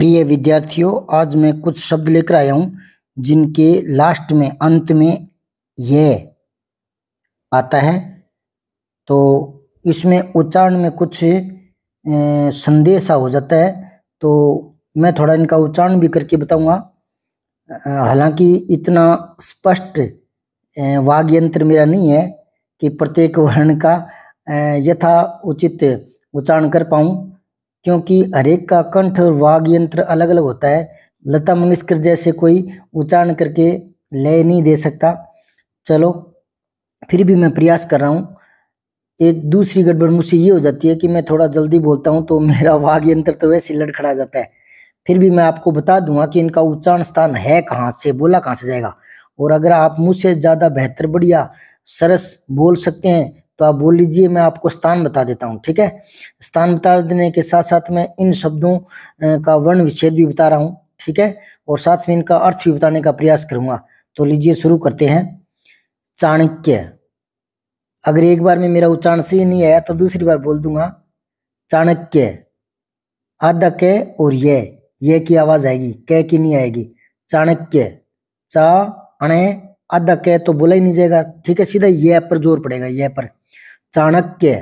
प्रिय विद्यार्थियों आज मैं कुछ शब्द लेकर आया हूँ जिनके लास्ट में अंत में यह आता है तो इसमें उच्चारण में कुछ संदेशा हो जाता है तो मैं थोड़ा इनका उच्चारण भी करके बताऊंगा हालांकि इतना स्पष्ट वाग यंत्र मेरा नहीं है कि प्रत्येक वर्ण का यथा उचित उच्चारण कर पाऊँ क्योंकि हरेक का कंठ और वाघ यंत्र अलग अलग होता है लता मंगेशकर जैसे कोई उच्चारण करके लय नहीं दे सकता चलो फिर भी मैं प्रयास कर रहा हूँ एक दूसरी गड़बड़ मुझसे ये हो जाती है कि मैं थोड़ा जल्दी बोलता हूँ तो मेरा वाघ यंत्र तो वैसे लड़खड़ा जाता है फिर भी मैं आपको बता दूंगा कि इनका उच्चारण स्थान है कहाँ से बोला कहाँ से जाएगा और अगर आप मुझसे ज़्यादा बेहतर बढ़िया सरस बोल सकते हैं तो आप बोल लीजिए मैं आपको स्थान बता देता हूँ ठीक है स्थान बता देने के साथ साथ मैं इन शब्दों का वर्ण विच्छेद भी बता रहा हूँ ठीक है और साथ में इनका अर्थ भी बताने का प्रयास करूंगा तो लीजिए शुरू करते हैं चाणक्य अगर एक बार में मेरा उच्चारण सही नहीं आया तो दूसरी बार बोल दूंगा चाणक्य आधा क और ये ये की आवाज आएगी कह की नहीं आएगी चाणक्य चा अणे आधा कह तो बोला ही नहीं जाएगा ठीक है सीधा ये पर जोर पड़ेगा ये पर चाणक्य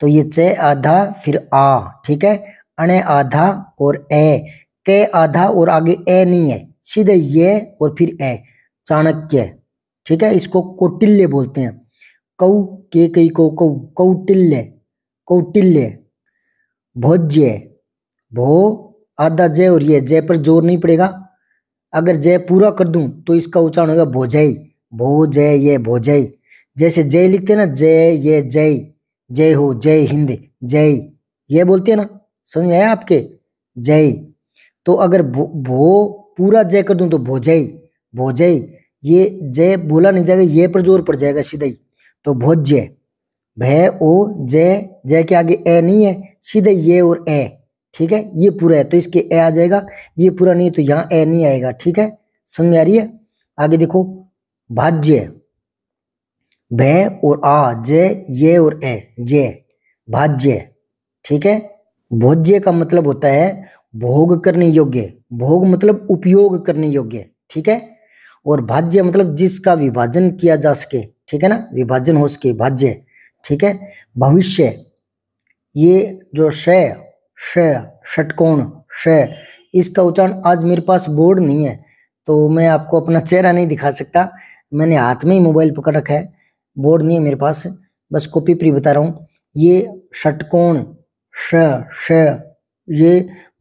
तो ये चे आधा फिर आ ठीक है अणे आधा और ए के आधा और आगे ए नहीं है सीधे ये और फिर ए चाणक्य ठीक है इसको कौटिल्य बोलते हैं कौ के कई को कौ कौटिल्य कौटिल्य भोज्य भो आधा जय और ये जय पर जोर नहीं पड़ेगा अगर जय पूरा कर दूं तो इसका उच्चारण होगा भोजय भोजय ये भोजय जैसे जय लिखते हैं ना जय ये जय जय हो जय हिंद जय ये बोलते हैं ना समझ में आया आपके जय तो अगर भो, पूरा जय कर दूं तो भोजय भोजय ये जय बोला नहीं जाएगा ये पर जोर पड़ जाएगा सीधा ही तो भोज्य भय ओ जय जय के आगे ए नहीं है सीधा ये और ए ठीक है ये पूरा है तो इसके ए आ जाएगा ये पूरा नहीं तो यहाँ ए नहीं आएगा ठीक है समझ में आ रही है आगे देखो भाज्य भ और आ जे ये और ए जे भाज्य ठीक है भोज्य का मतलब होता है भोग करने योग्य भोग मतलब उपयोग करने योग्य ठीक है और भाज्य मतलब जिसका विभाजन किया जा सके ठीक है ना विभाजन हो सके भाज्य ठीक है भविष्य ये जो शय शय षटकोण शय इसका उच्चारण आज मेरे पास बोर्ड नहीं है तो मैं आपको अपना चेहरा नहीं दिखा सकता मैंने हाथ में ही मोबाइल पकड़ रखा है बोर्ड नहीं है मेरे पास बस कॉपी प्री बता रहा हूँ ये षटकोण श श ये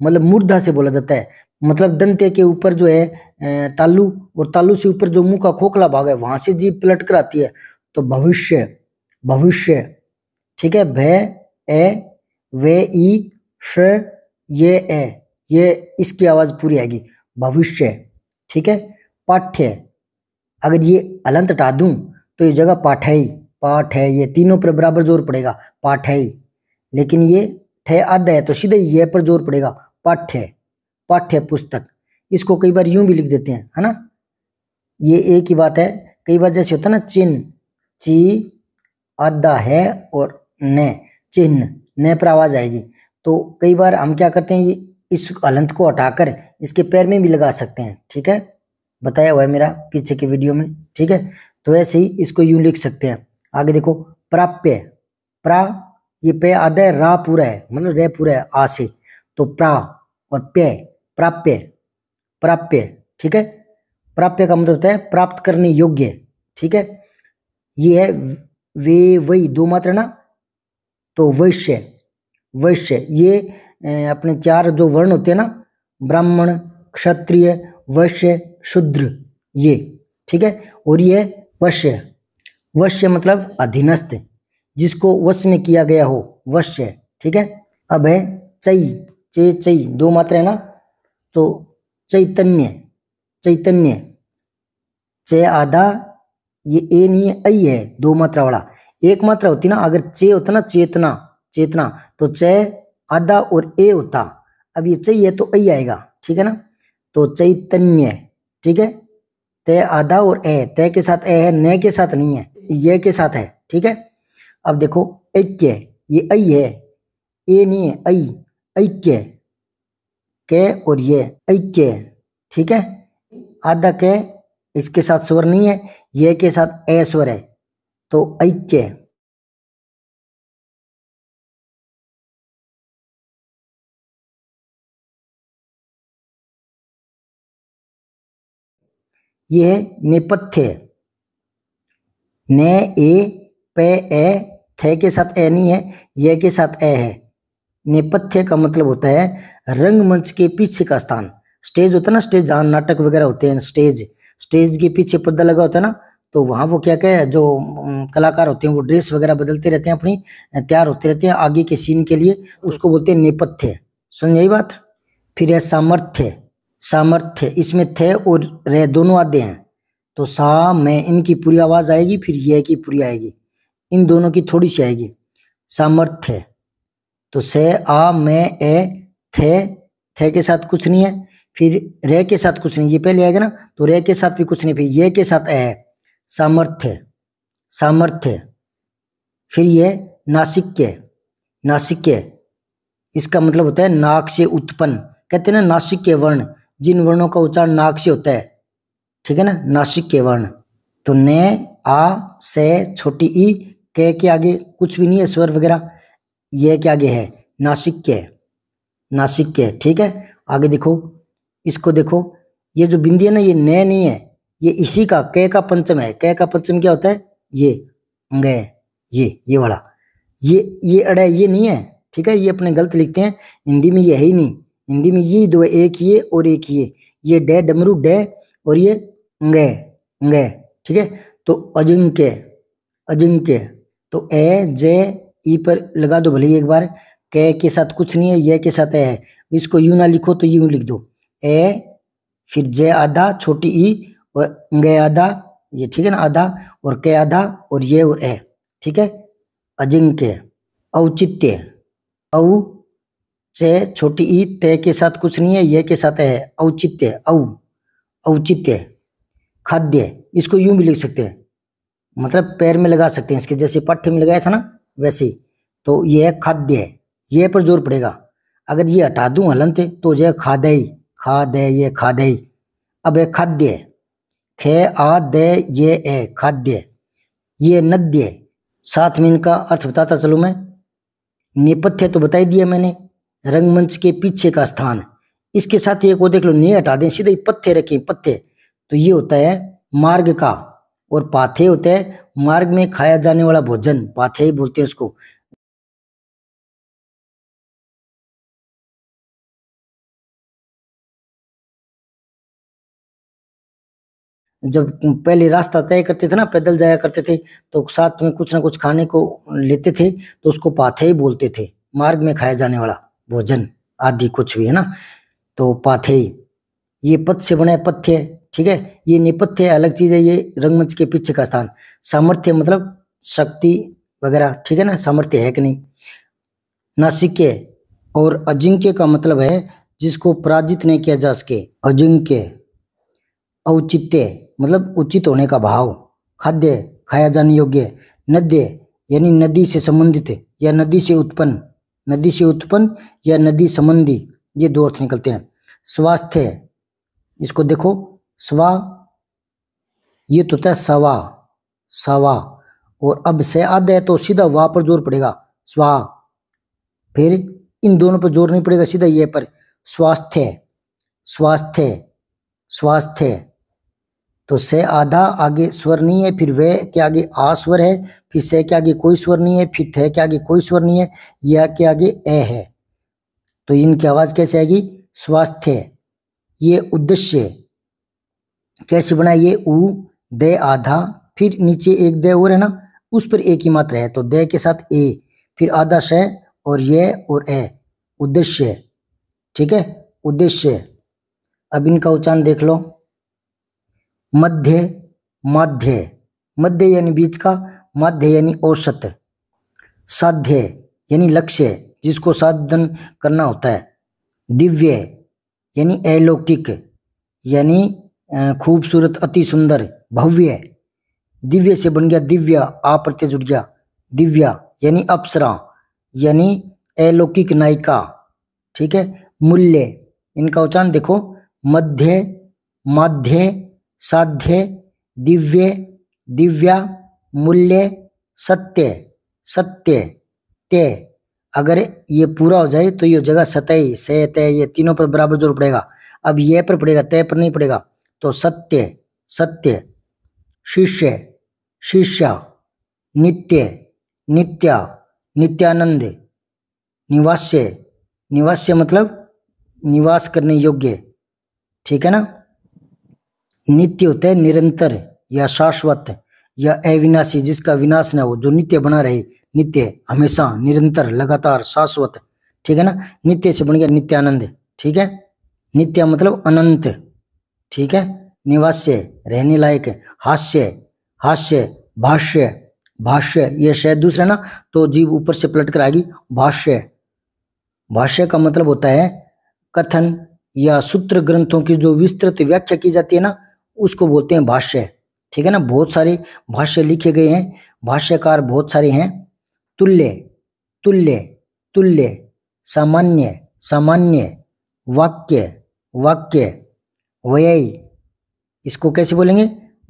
मतलब मुर्दा से बोला जाता है मतलब दंते के ऊपर जो है तालू और तालू से ऊपर जो मुंह का खोखला भाग है वहां से जीप पलट कर आती है तो भविष्य भविष्य ठीक है भय ए वे ई श ये ए ये इसकी आवाज पूरी आएगी भविष्य ठीक है पाठ्य अगर ये अलंत हटा दूं तो ये जगह है पाठ है ये तीनों पर बराबर जोर पड़ेगा पाठ है लेकिन ये ठे आधा है तो सीधे ये पर जोर पड़ेगा पाठ्य पाठ्य पुस्तक इसको कई बार यूं भी लिख देते हैं है ना ये एक ही बात है कई बार जैसे होता है ना चिन्ह ची आधा है और ने चिन्ह ने पर आवाज आएगी तो कई बार हम क्या करते हैं ये इस अलंत को हटाकर इसके पैर में भी लगा सकते हैं ठीक है बताया हुआ है मेरा पीछे के वीडियो में ठीक है तो ऐसे ही इसको यूं लिख सकते हैं आगे देखो प्राप्य प्रा ये पे आदय रा पूरा है मतलब रे पूरा है आ से तो प्रा और प्य प्राप्य प्राप्य ठीक है प्राप्य का मतलब होता है प्राप्त करने योग्य ठीक है ये है वे वही दो मात्र ना तो वैश्य वैश्य ये अपने चार जो वर्ण होते हैं ना ब्राह्मण क्षत्रिय वैश्य शूद्र ये ठीक है और ये वश्य वश्य मतलब अधीनस्थ जिसको वश में किया गया हो वश्य ठीक है अब है चई चे चई दो मात्रा है ना तो चैतन्य चैतन्य चे आधा ये ए नहीं है ऐ है दो मात्रा वाला एक मात्रा होती ना अगर चे होता ना चेतना चेतना तो चे आधा और ए होता अब ये चाहिए तो ऐ आएगा ठीक है ना तो चैतन्य ठीक है ते आधा और ए ते के साथ ए है ने के साथ नहीं है ये के साथ है ठीक है अब देखो ऐक्य ये ऐ है ए नहीं है ऐ ऐक्य के और ये ऐक्य ठीक है आधा के इसके साथ स्वर नहीं है ये के साथ ए स्वर है तो ऐक्य ये है नेपथ्य ने ए पे ए थे के साथ ए नहीं है ये के साथ ए है नेपथ्य का मतलब होता है रंगमंच के पीछे का स्थान स्टेज होता है ना स्टेज जहाँ नाटक वगैरह होते हैं स्टेज स्टेज के पीछे पर्दा लगा होता है ना तो वहाँ वो क्या क्या जो कलाकार होते हैं वो ड्रेस वगैरह बदलते रहते हैं अपनी तैयार होते रहते हैं आगे के सीन के लिए उसको बोलते हैं नेपथ्य सुन यही बात फिर है सामर्थ्य सामर्थ्य इसमें थे और रे दोनों आते हैं तो सा में इनकी पूरी आवाज़ आएगी फिर ये की पूरी आएगी इन दोनों की थोड़ी सी आएगी सामर्थ्य तो से आ में ए थे थे के साथ कुछ नहीं है फिर रे के साथ कुछ नहीं ये पहले आएगा ना तो रे के साथ भी कुछ नहीं फिर ये के साथ ए सामर्थ्य सामर्थ्य फिर ये नासिक के इसका मतलब होता है नाक से उत्पन्न कहते हैं ना के वर्ण जिन वर्णों का उच्चारण नाक से होता है ठीक है ना नासिक के वर्ण तो ने आ से छोटी ई के के आगे कुछ भी नहीं है स्वर वगैरह ये के आगे है नासिक के नासिक के ठीक है आगे देखो इसको देखो ये जो बिंदी है ना ये ने नहीं है ये इसी का कह का पंचम है कह का पंचम क्या होता है ये गए ये ये वाला ये ये अड़े ये नहीं है ठीक है ये अपने गलत लिखते हैं हिंदी में यही नहीं हिंदी में ये दो एक ये और एक ये ये डे डमरू डे और ये गे गे ठीक है तो अजिंक्य अजिंक्य तो ए जे ई पर लगा दो भले एक बार के के साथ कुछ नहीं है ये के साथ है इसको यू ना लिखो तो यू लिख दो ए फिर जे आधा छोटी ई और गे आधा ये ठीक है ना आधा और के आधा और ये और ए ठीक है अजिंक्य औचित्य औ से छोटी ई ते के साथ कुछ नहीं है ये के साथ है औचित्य औ औचित्य खाद्य इसको यूं भी लिख सकते हैं मतलब पैर में लगा सकते हैं इसके जैसे पट्टे में लगाया था ना वैसे तो यह खाद्य है यह पर जोर पड़ेगा अगर ये हटा दूं हलंत तो यह खादई खादय ये खादई अब है खाद्य खे आ दे ये ए खाद्य ये नद्य साथ में इनका अर्थ बताता चलू मैं नेपथ्य तो बताई दिया मैंने रंगमंच के पीछे का स्थान इसके साथ ये को देख लो नहीं हटा दें सीधे पत्थे रखे पत्थे तो ये होता है मार्ग का और पाथे होता है मार्ग में खाया जाने वाला भोजन पाथे ही बोलते हैं उसको जब पहले रास्ता तय करते थे ना पैदल जाया करते थे तो साथ में कुछ ना कुछ खाने को लेते थे तो उसको पाथे ही बोलते थे मार्ग में खाया जाने वाला भोजन आदि कुछ भी है ना तो पाथे ये पथ से बना पथ्य ठीक है ये नेपथ्य अलग चीज है ये रंगमंच के पीछे का स्थान सामर्थ्य मतलब शक्ति वगैरह ठीक है ना सामर्थ्य है कि नहीं नासिक्य और अजिंक्य का मतलब है जिसको पराजित नहीं किया जा सके अजिंक्य औचित्य मतलब उचित होने का भाव खाद्य खाया जाने योग्य नद्य यानी नदी से संबंधित या नदी से उत्पन्न नदी से उत्पन्न या नदी संबंधी ये दो अर्थ निकलते हैं स्वास्थ्य इसको देखो स्वा ये तो होता है सवा सवा और अब से आधा है तो सीधा वाह पर जोर पड़ेगा स्वा फिर इन दोनों पर जोर नहीं पड़ेगा सीधा ये पर स्वास्थ्य स्वास्थ्य स्वास्थ्य तो से आधा आगे स्वर नहीं है फिर वे के आगे आ स्वर है फिर से के आगे कोई स्वर नहीं है फिर थे के आगे कोई स्वर नहीं है यह के आगे ए है तो इनकी आवाज़ कैसे आएगी स्वास्थ्य ये उद्देश्य कैसे बना ये ऊ दे आधा फिर नीचे एक दे और है ना उस पर एक ही मात्रा है तो दे के साथ ए फिर आधा श और ये और ए उद्देश्य ठीक है उद्देश्य अब इनका उच्चारण देख लो मध्य माध्य मध्य यानी बीच का माध्य यानी औसत साध्य यानी लक्ष्य जिसको साधन करना होता है दिव्य यानी अलौकिक यानी खूबसूरत अति सुंदर भव्य दिव्य से बन गया दिव्य आप प्रत्यय जुड़ गया दिव्या यानी अप्सरा यानी अलौकिक नायिका ठीक है मूल्य इनका उच्चारण देखो मध्य माध्य साध्य दिव्य दिव्या मूल्य सत्य सत्य ते अगर ये पूरा हो जाए तो ये जगह सतई सतय से तय ये तीनों पर बराबर जोर पड़ेगा अब ये पर पड़ेगा तय पर नहीं पड़ेगा तो सत्य सत्य शिष्य शिष्य नित्य नित्या नित्यानंद निवास्य निवास्य मतलब निवास करने योग्य ठीक है ना नित्य होता है निरंतर या शाश्वत या अविनाशी जिसका विनाश ना हो जो नित्य बना रहे नित्य हमेशा निरंतर लगातार शाश्वत ठीक है ना नित्य से बन गया नित्यानंद ठीक है नित्य मतलब अनंत ठीक है निवास्य रहने लायक हास्य हास्य भाष्य भाष्य ये शायद दूसरा ना तो जीव ऊपर से पलट कर आएगी भाष्य भाष्य का मतलब होता है कथन या सूत्र ग्रंथों की जो विस्तृत व्याख्या की जाती है ना उसको बोलते हैं भाष्य ठीक है ना बहुत सारे भाष्य लिखे गए हैं भाष्यकार बहुत सारे हैं तुल्य तुल्य तुल्य सामान्य सामान्य वाक्य वाक्य व्यय इसको कैसे बोलेंगे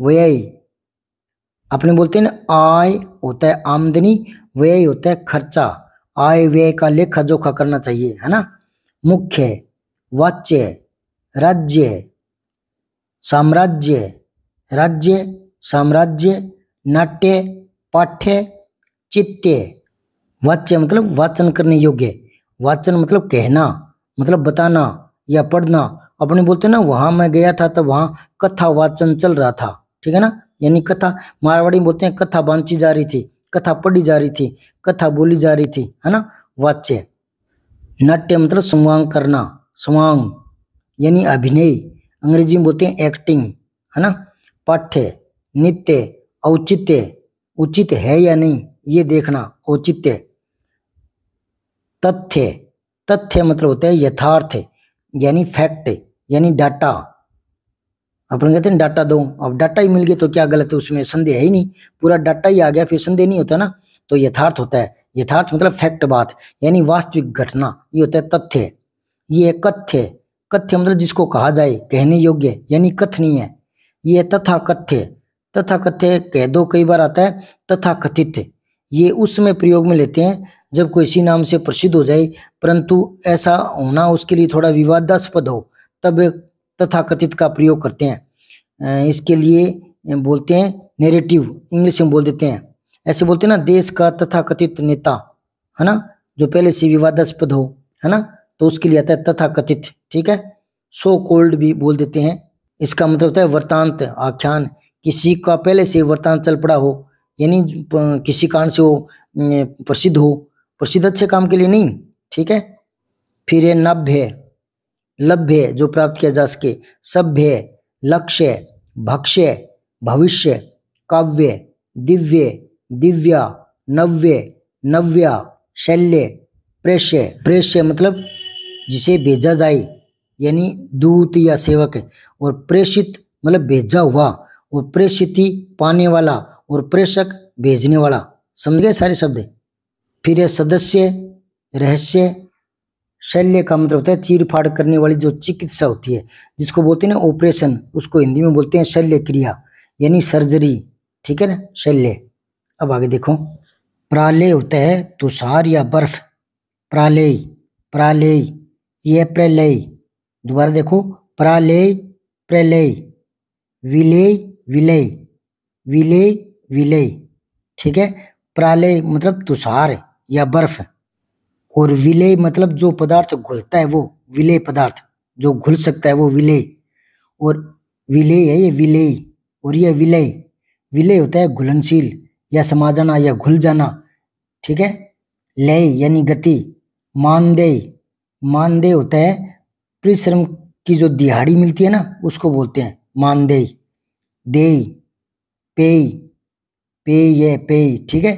व्यय अपने बोलते हैं ना आय होता है आमदनी व्यय होता है खर्चा आय व्यय का लेखा जोखा करना चाहिए है ना मुख्य वाच्य राज्य साम्राज्य राज्य साम्राज्य नाट्य पाठ्य चित्ते वाच्य मतलब वाचन करने योग्य वाचन मतलब कहना मतलब बताना या पढ़ना अपने बोलते ना वहां मैं गया था तो वहाँ कथा वाचन चल रहा था ठीक है ना यानी कथा मारवाड़ी में बोलते हैं कथा बांची जा रही थी कथा पढ़ी जा रही थी कथा बोली जा रही थी है ना वाच्य नाट्य मतलब संवांग करना संवांग यानी अभिनय अंग्रेजी में बोलते हैं एक्टिंग है ना पठ्य नित्य औचित्य उचित है या नहीं ये देखना औचित्य तथ्य तथ्य मतलब होता है यथार्थ यानी फैक्ट यानी डाटा अपन कहते हैं डाटा दो अब डाटा ही मिल गया तो क्या गलत है उसमें संदेह है ही नहीं पूरा डाटा ही आ गया फिर संदेह नहीं होता ना तो यथार्थ होता है यथार्थ मतलब फैक्ट बात यानी वास्तविक घटना ये होता है तथ्य ये कथ्य कथ्य मतलब जिसको कहा जाए कहने योग्य यानी कथनीय ये तथा कथ्य तथा कथ्य कह दो कई बार आता है तथा कथित ये उसमें प्रयोग में लेते हैं जब कोई इसी नाम से प्रसिद्ध हो जाए परंतु ऐसा होना उसके लिए थोड़ा विवादास्पद हो तब तथा कथित का प्रयोग करते हैं इसके लिए बोलते हैं नेरेटिव इंग्लिश में बोल देते हैं ऐसे बोलते हैं ना देश का तथा कथित नेता है ना जो पहले से विवादास्पद हो है ना तो उसके लिए आता है तथा कथित ठीक है सो कोल्ड भी बोल देते हैं इसका मतलब होता है वर्तांत आख्यान किसी का पहले से वर्तांत चल पड़ा हो यानी किसी कारण से वो प्रसिद्ध हो प्रसिद्ध अच्छे काम के लिए नहीं ठीक है फिर ये नभ्य लभ्य जो प्राप्त किया जा सके सभ्य लक्ष्य भक्ष्य भविष्य काव्य दिव्य दिव्या नव्य नव्या शल्य प्रेष्य प्रेष्य मतलब जिसे भेजा जाए यानी दूत या सेवक और प्रेषित मतलब भेजा हुआ और प्रेषिति पाने वाला और प्रेषक भेजने वाला समझ गए सारे शब्द फिर यह सदस्य रहस्य शल्य का मतलब होता है चीर फाड़ करने वाली जो चिकित्सा होती है जिसको बोलते हैं ना ऑपरेशन उसको हिंदी में बोलते हैं शल्य क्रिया यानी सर्जरी ठीक है ना शल्य अब आगे देखो प्रालय होता है तुषार या बर्फ प्रालय प्रालय ये प्रलय दोबारा देखो प्रलय प्रलय विलय विलय विलय विलय ठीक है प्रलय मतलब तुषार या बर्फ और विलय मतलब जो पदार्थ घुलता है वो विलय पदार्थ जो घुल सकता है वो विलय और विलय है ये विलय और यह विलय विलय होता है घुलनशील या समा जाना या घुल जाना ठीक है लय यानी गति मानदेय मानदेय होता है परिश्रम की जो दिहाड़ी मिलती है ना उसको बोलते हैं मानदेय पे पेय ये पेय ठीक है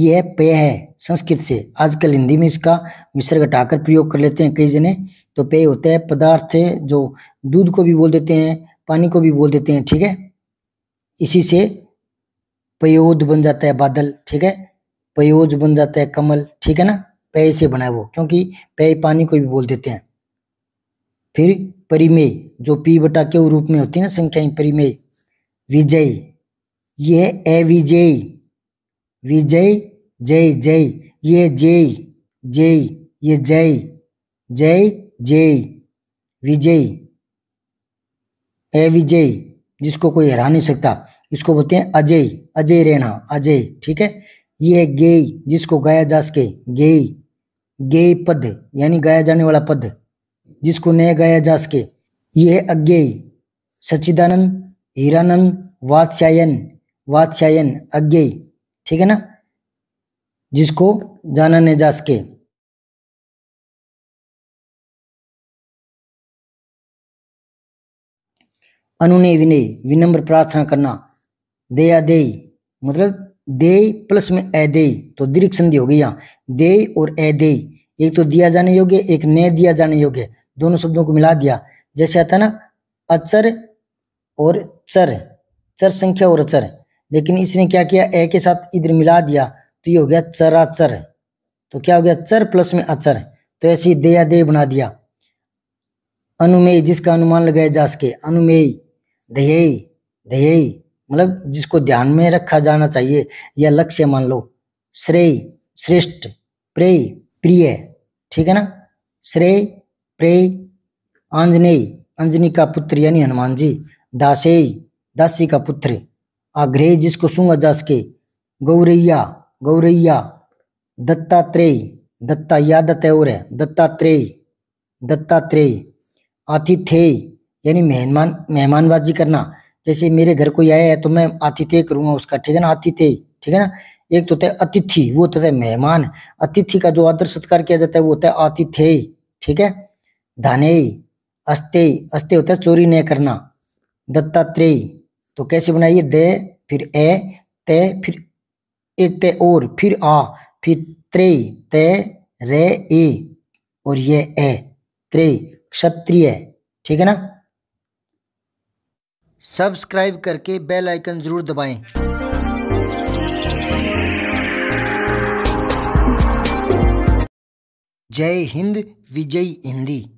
ये पेय है संस्कृत से आजकल हिंदी में इसका मिश्र घटाकर प्रयोग कर लेते हैं कई जने तो पेय होता है पदार्थ जो दूध को भी बोल देते हैं पानी को भी बोल देते हैं ठीक है इसी से पयोज बन जाता है बादल ठीक है पयोज बन जाता है कमल ठीक है ना पेय से बना है वो क्योंकि पेय पानी को भी बोल देते हैं फिर परिमेय जो पी बटा के रूप में होती है ना संख्या परिमेय विजय ये है अविजय विजय जय जय ये जय जय ये जय जय जय विजय ए विजय जिसको कोई हरा नहीं सकता इसको बोलते हैं अजय अजय रेणा अजय ठीक है ये गेय जिसको गाया जा सके गेय गेय पद यानी गाया जाने वाला पद जिसको न गाया जा सके ये अज्ञेय सचिदानंद हीरानंद वात्स्यायन वात्स्यायन अज्ञेय ठीक है ना जिसको जाना न जा सके अनुनय विनय विनम्र प्रार्थना करना दया देय मतलब दे प्लस में ए दे तो दीर्घ संधि होगी यहाँ दे और ए दे एक तो दिया जाने योग्य एक ने दिया जाने योग्य दोनों शब्दों को मिला दिया जैसे आता ना अचर और चर चर संख्या और अचर लेकिन इसने क्या किया ए के साथ इधर मिला दिया तो ये हो गया चराचर तो क्या हो गया चर प्लस में अचर तो ऐसे दया दे बना दिया अनुमेय जिसका अनुमान लगाया जा सके अनुमेय दयेय दयेय मतलब जिसको ध्यान में रखा जाना चाहिए या लक्ष्य मान लो श्रेय श्रेष्ठ प्रेय प्रिय ठीक है ना श्रेय प्रेय आंजनेय अंजनी का पुत्र यानी हनुमान जी दासेय दासी का पुत्र आग्रे जिसको सूंगा जा सके गौरैया गौरैया दत्तात्रेय दत्ता या दत्त और है दत्तात्रेय दत्तात्रेय आतिथेय यानी मेहमान मेहमानबाजी करना जैसे मेरे घर कोई आया है तो मैं आतिथ्य करूंगा उसका ठीक है ना आतिथ्य ठीक है ना एक तो होता है अतिथि वो होता है मेहमान अतिथि का जो आदर सत्कार किया जाता है वो होता है आतिथ्य ठीक है धाने अस्ते अस्ते होता है चोरी नहीं करना दत्तात्रेय तो कैसे बनाइए दे फिर ए ते फिर एक ते और फिर आ फिर त्रे ते रे ए और ये ए त्रे क्षत्रिय ठीक है ना सब्सक्राइब करके बेल आइकन ज़रूर दबाएं। जय हिंद विजय हिंदी